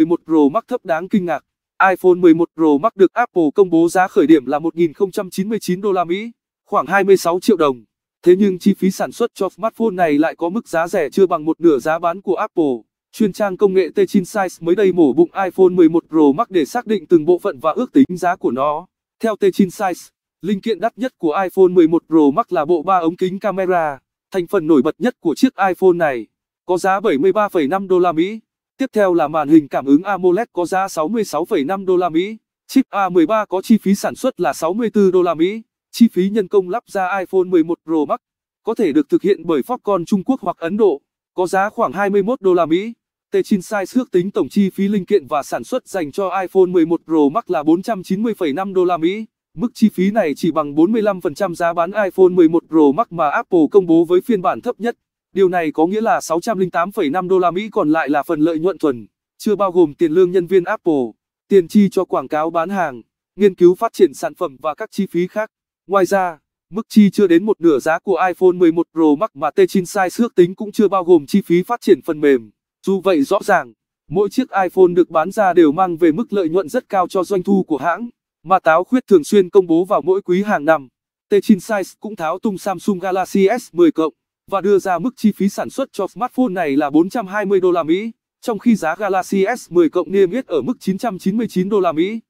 11 Pro Max thấp đáng kinh ngạc. iPhone 11 Pro Max được Apple công bố giá khởi điểm là 1099 đô la Mỹ, khoảng 26 triệu đồng. Thế nhưng chi phí sản xuất cho smartphone này lại có mức giá rẻ chưa bằng một nửa giá bán của Apple. Chuyên trang công nghệ T9 mới đây mổ bụng iPhone 11 Pro Max để xác định từng bộ phận và ước tính giá của nó. Theo T9 linh kiện đắt nhất của iPhone 11 Pro Max là bộ ba ống kính camera, thành phần nổi bật nhất của chiếc iPhone này, có giá 73,5 đô la Mỹ. Tiếp theo là màn hình cảm ứng AMOLED có giá 66,5 đô la Mỹ. Chip A13 có chi phí sản xuất là 64 đô la Mỹ. Chi phí nhân công lắp ra iPhone 11 Pro Max có thể được thực hiện bởi Foxconn Trung Quốc hoặc Ấn Độ, có giá khoảng 21 đô la Mỹ. T9 Size ước tính tổng chi phí linh kiện và sản xuất dành cho iPhone 11 Pro Max là 490,5 đô la Mỹ. Mức chi phí này chỉ bằng 45% giá bán iPhone 11 Pro Max mà Apple công bố với phiên bản thấp nhất. Điều này có nghĩa là 608,5 đô la Mỹ còn lại là phần lợi nhuận thuần, chưa bao gồm tiền lương nhân viên Apple, tiền chi cho quảng cáo bán hàng, nghiên cứu phát triển sản phẩm và các chi phí khác. Ngoài ra, mức chi chưa đến một nửa giá của iPhone 11 Pro Max mà t size ước tính cũng chưa bao gồm chi phí phát triển phần mềm. Dù vậy rõ ràng, mỗi chiếc iPhone được bán ra đều mang về mức lợi nhuận rất cao cho doanh thu của hãng, mà Táo Khuyết thường xuyên công bố vào mỗi quý hàng năm. t size cũng tháo tung Samsung Galaxy S10 cộng và đưa ra mức chi phí sản xuất cho smartphone này là 420 đô la Mỹ, trong khi giá Galaxy S10 cộng niêm yết ở mức 999 đô la Mỹ.